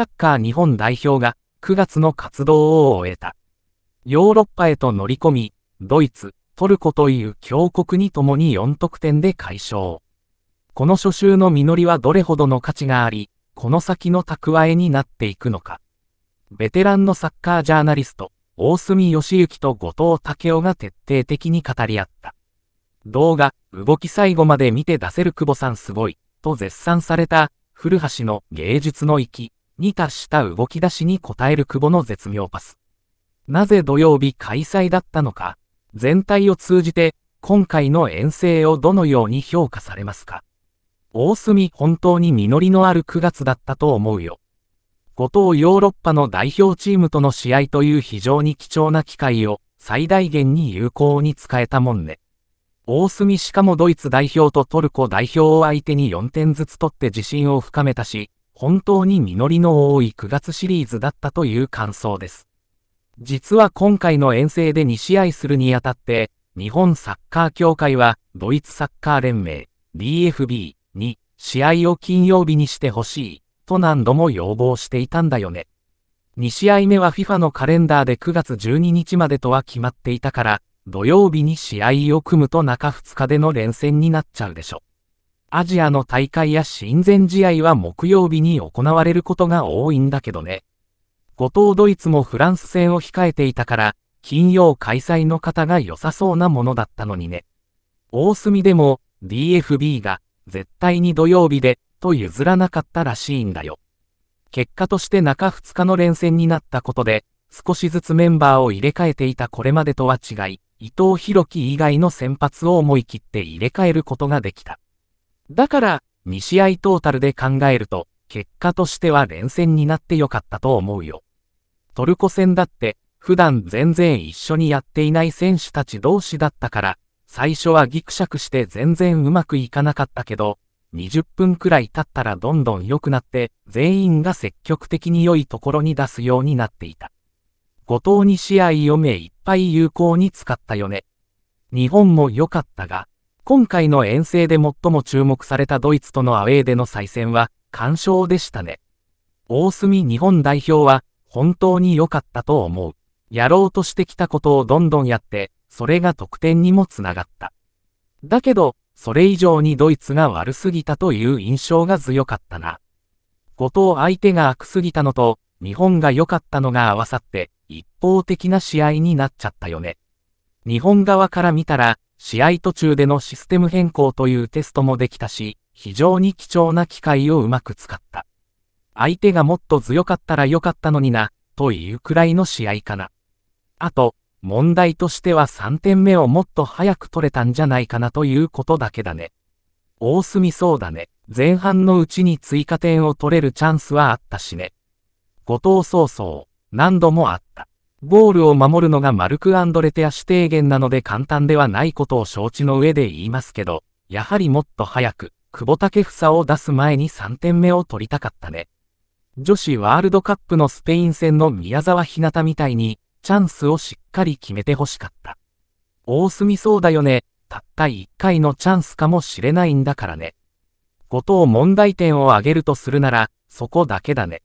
サッカー日本代表が9月の活動を終えた。ヨーロッパへと乗り込み、ドイツ、トルコという強国に共に4得点で解消。この初秋の実りはどれほどの価値があり、この先の蓄えになっていくのか。ベテランのサッカージャーナリスト、大隅義行と後藤武雄が徹底的に語り合った。動画、動き最後まで見て出せる久保さんすごい、と絶賛された、古橋の芸術の域。に達した動き出しに応える久保の絶妙パス。なぜ土曜日開催だったのか、全体を通じて今回の遠征をどのように評価されますか。大隅本当に実りのある9月だったと思うよ。後藤ヨーロッパの代表チームとの試合という非常に貴重な機会を最大限に有効に使えたもんね。大隅しかもドイツ代表とトルコ代表を相手に4点ずつ取って自信を深めたし、本当に実りの多い9月シリーズだったという感想です。実は今回の遠征で2試合するにあたって、日本サッカー協会は、ドイツサッカー連盟、DFB に、試合を金曜日にしてほしい、と何度も要望していたんだよね。2試合目は FIFA のカレンダーで9月12日までとは決まっていたから、土曜日に試合を組むと中2日での連戦になっちゃうでしょ。アジアの大会や親善試合は木曜日に行われることが多いんだけどね。後藤ドイツもフランス戦を控えていたから、金曜開催の方が良さそうなものだったのにね。大隅でも DFB が絶対に土曜日でと譲らなかったらしいんだよ。結果として中2日の連戦になったことで、少しずつメンバーを入れ替えていたこれまでとは違い、伊藤博樹以外の先発を思い切って入れ替えることができた。だから、2試合トータルで考えると、結果としては連戦になってよかったと思うよ。トルコ戦だって、普段全然一緒にやっていない選手たち同士だったから、最初はギクシャクして全然うまくいかなかったけど、20分くらい経ったらどんどん良くなって、全員が積極的に良いところに出すようになっていた。後藤に試合を目いっぱい有効に使ったよね。日本も良かったが、今回の遠征で最も注目されたドイツとのアウェーでの再戦は、完勝でしたね。大隅日本代表は、本当に良かったと思う。やろうとしてきたことをどんどんやって、それが得点にもつながった。だけど、それ以上にドイツが悪すぎたという印象が強かったな。後藤相手が悪すぎたのと、日本が良かったのが合わさって、一方的な試合になっちゃったよね。日本側から見たら、試合途中でのシステム変更というテストもできたし、非常に貴重な機会をうまく使った。相手がもっと強かったら良かったのにな、というくらいの試合かな。あと、問題としては3点目をもっと早く取れたんじゃないかなということだけだね。大隅そうだね。前半のうちに追加点を取れるチャンスはあったしね。後藤早々、何度もあった。ゴールを守るのがマルク・アンドレテア指定源なので簡単ではないことを承知の上で言いますけど、やはりもっと早く、久保建英を出す前に3点目を取りたかったね。女子ワールドカップのスペイン戦の宮沢ひなたみたいに、チャンスをしっかり決めてほしかった。大隅そうだよね、たった1回のチャンスかもしれないんだからね。後とを問題点を挙げるとするなら、そこだけだね。